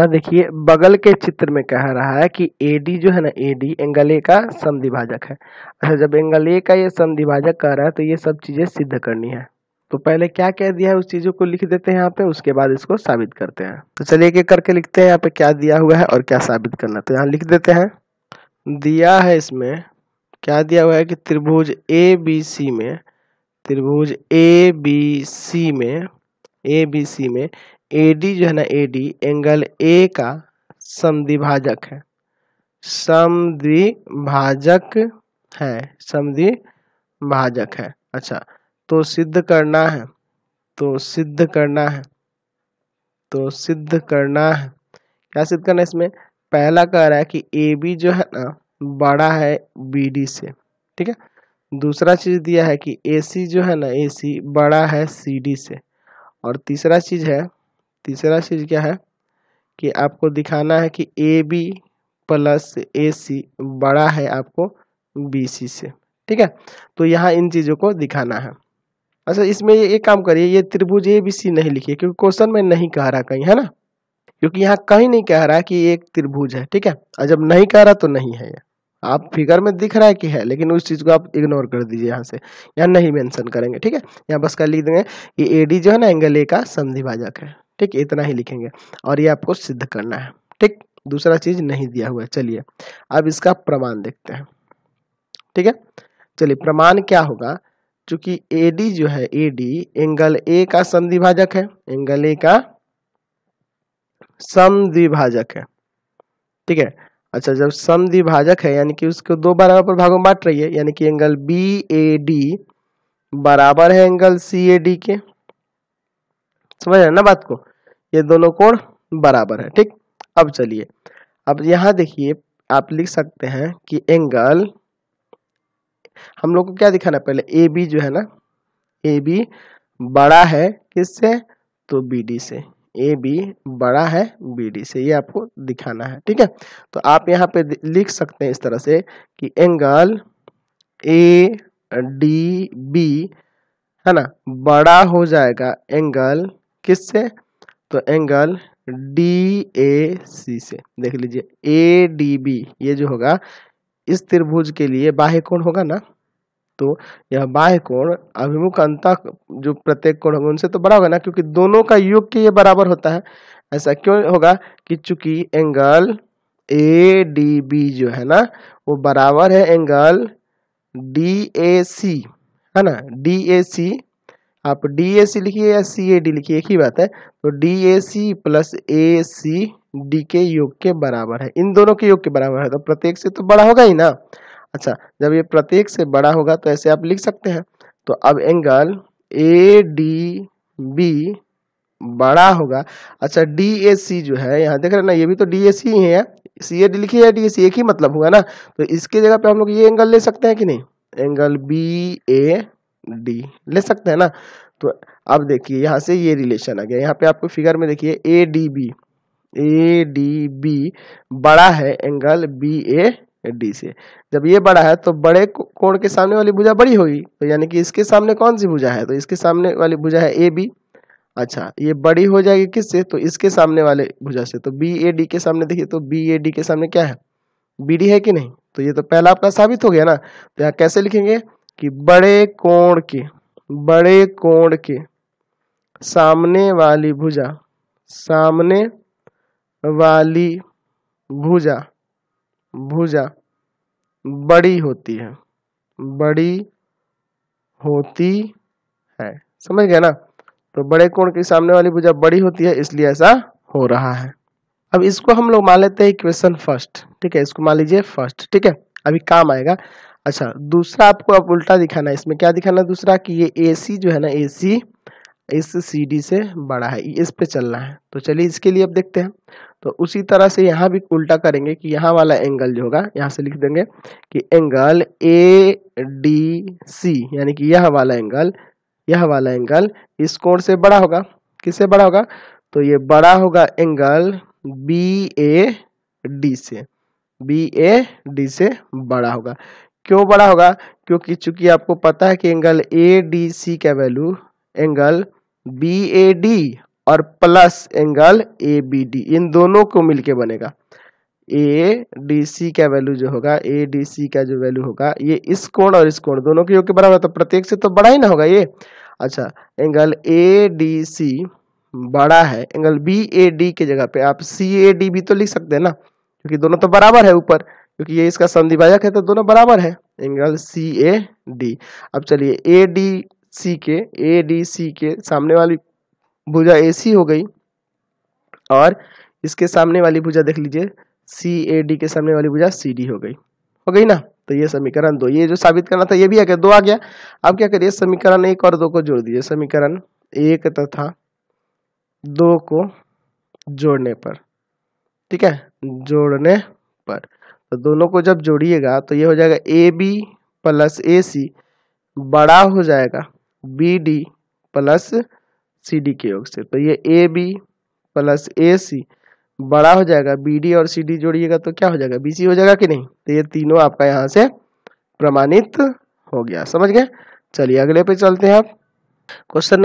यहाँ देखिए बगल के चित्र में कह रहा है कि एडी जो है ना एडी एंगल ए का संधिभाजक है अच्छा जब एंगल ए का ये संधिभाजक कह रहा है तो ये सब चीजें सिद्ध करनी है तो पहले क्या कह दिया है उस चीजों को लिख देते हैं यहाँ पे उसके बाद इसको साबित करते हैं तो चलिए एक एक करके लिखते हैं यहाँ पे क्या दिया हुआ है और क्या साबित करना तो यहाँ लिख देते हैं दिया है इसमें क्या दिया हुआ है कि त्रिभुज ए बी सी में त्रिभुज ए बी सी में ए बी सी में ए डी जो है ना ए डी एंगल ए का समिभाजक है समिभाजक है समद्विभाजक है अच्छा तो सिद्ध करना है तो सिद्ध करना है तो सिद्ध करना है क्या सिद्ध करना है इसमें पहला कह रहा है कि ए बी जो है ना बड़ा है बी डी से ठीक है दूसरा चीज दिया है कि ए सी जो है ना ए सी बड़ा है सी डी से और तीसरा चीज है तीसरा चीज़ क्या है कि आपको दिखाना है कि ए बी प्लस ए सी बड़ा है आपको बी सी से ठीक है तो यहाँ इन चीज़ों को दिखाना है अच्छा इसमें ये एक काम करिए ये त्रिभुज ए बी सी नहीं लिखिए क्योंकि क्वेश्चन में नहीं कह रहा कहीं है ना क्योंकि यहाँ कहीं नहीं कह रहा कि एक त्रिभुज है ठीक है और जब नहीं कह रहा तो नहीं है ये आप फिगर में दिख रहा है कि है लेकिन उस चीज़ को आप इग्नोर कर दीजिए यहाँ से यहाँ नहीं मेंशन करेंगे ठीक है यहाँ बस का लिख देंगे कि ए डी जो है ना एंगल ए का संधिभाजक है ठीक इतना ही लिखेंगे और ये आपको सिद्ध करना है ठीक दूसरा चीज नहीं दिया हुआ है चलिए अब इसका प्रमाण देखते हैं ठीक है चलिए प्रमाण क्या होगा चूंकि डी जो है एडी एंगल ए का समद्विभाजक है एंगल ए का समद्विभाजक है ठीक है अच्छा जब समद्विभाजक है यानी कि उसको दो बराबर भागों में बांट रही है यानी कि एंगल बी ए डी बराबर है एंगल सी ए डी के समझ रहे ना बात को ये दोनों कोण बराबर है ठीक अब चलिए अब यहां देखिए आप लिख सकते हैं कि एंगल हम लोग को क्या दिखाना पहले ए बी जो है ना ए बी बड़ा है किससे तो बी डी से ए बी बड़ा है बी डी से ये आपको दिखाना है ठीक है तो आप यहाँ पे लिख सकते हैं इस तरह से कि एंगल ए डी बी है ना बड़ा हो जाएगा एंगल किस से तो एंगल डी ए सी से देख लीजिए ए डी बी ये जो होगा इस त्रिभुज के लिए बाह्य कोण होगा ना तो यह बाह्य कोण अभिमुख अंत जो प्रत्येक कोण होगा उनसे तो बड़ा होगा ना क्योंकि दोनों का योग के ये बराबर होता है ऐसा क्यों होगा कि चूंकि एंगल ए डी बी जो है ना वो बराबर है एंगल डी ए सी है ना डी ए सी आप डी ए सी लिखिए या सी ए डी लिखिए एक ही बात है तो D A C plus A C D के योग के बराबर है इन दोनों के योग के बराबर है तो प्रत्येक से तो बड़ा होगा ही ना अच्छा जब ये प्रत्येक से बड़ा होगा तो ऐसे आप लिख सकते हैं तो अब एंगल ए डी बी बड़ा होगा अच्छा डी ए सी जो है यहाँ देख रहे ना ये भी तो डी ए सी ही है सी ए डी लिखी है डी ए सी एक ही मतलब हुआ ना तो इसके जगह पे हम लोग ये एंगल ले सकते हैं कि नहीं एंगल बी ए डी ले सकते हैं ना तो अब देखिए यहाँ से ये रिलेशन आ गया यहाँ पे आपको फिगर में देखिए A D B A D B बड़ा है एंगल बी ए डी से जब ये बड़ा है तो बड़े कोण के सामने वाली भुजा बड़ी होगी तो यानी कि इसके सामने कौन सी भुजा है तो इसके सामने वाली भुजा है ए बी अच्छा ये बड़ी हो जाएगी किससे तो इसके सामने वाले भुजा से तो बी ए डी के सामने देखिए तो बी ए डी के सामने क्या है बी डी है कि नहीं तो ये तो पहला आपका साबित हो गया ना तो यहाँ कैसे लिखेंगे कि बड़े कोण के बड़े कोण के सामने वाली भुजा सामने वाली भुजा भुजा बड़ी होती है बड़ी होती है समझ गए ना तो बड़े कोण के सामने वाली भुजा बड़ी होती है इसलिए ऐसा हो रहा है अब इसको हम लोग मान लेते हैं इक्वेशन फर्स्ट ठीक है इसको मान लीजिए फर्स्ट ठीक है अभी काम आएगा अच्छा दूसरा आपको अब आप उल्टा दिखाना है इसमें क्या दिखाना है दूसरा कि ये ए सी जो है ना ए सी इस सी डी से बड़ा है इस पे चलना है तो चलिए इसके लिए अब देखते हैं तो उसी तरह से यहाँ भी उल्टा करेंगे कि यहाँ वाला एंगल जो होगा यहाँ से लिख देंगे कि एंगल ए डी सी यानी कि यह वाला एंगल यह वाला एंगल इस कोण से बड़ा होगा किससे बड़ा होगा तो ये बड़ा होगा एंगल बी ए डी से बी ए डी से बड़ा होगा क्यों बड़ा होगा क्योंकि चूंकि आपको पता है कि एंगल ए डी सी का value angle B A D और plus angle A B D इन दोनों को मिलके बनेगा ए डी सी का वैल्यू जो होगा ए डी सी का जो वैल्यू होगा ये इस कोण और इस कोण दोनों के योग के बराबर तो प्रत्येक से तो बड़ा ही ना होगा ये अच्छा एंगल ए डी सी बड़ा है एंगल बी ए डी की जगह पे आप सी ए डी भी तो लिख सकते हैं ना क्योंकि दोनों तो बराबर है ऊपर क्योंकि ये इसका संधिभाजक है तो दोनों बराबर है एंगल सी ए डी अब चलिए ए डी सी के ए डी सी के सामने वाली भुजा ए सी हो गई और इसके सामने वाली भुजा देख लीजिए सी ए डी के सामने वाली भुजा सी डी हो गई हो गई ना तो ये समीकरण दो ये जो साबित करना था ये भी आ गया दो आ गया अब क्या करिए समीकरण एक और दो को जोड़ दीजिए समीकरण एक तथा दो को जोड़ने पर ठीक है जोड़ने पर तो दोनों को जब जोड़िएगा तो ये हो जाएगा ए बी प्लस ए सी बड़ा हो जाएगा B D plus C D के योग से तो ये ए बी प्लस ए सी बड़ा हो जाएगा बी डी और सी डी जोड़िएगा तो क्या हो जाएगा बी सी हो जाएगा कि नहीं तो ये तीनों आपका यहाँ से प्रमाणित हो गया समझ गए चलिए अगले पे चलते हैं आप क्वेश्चन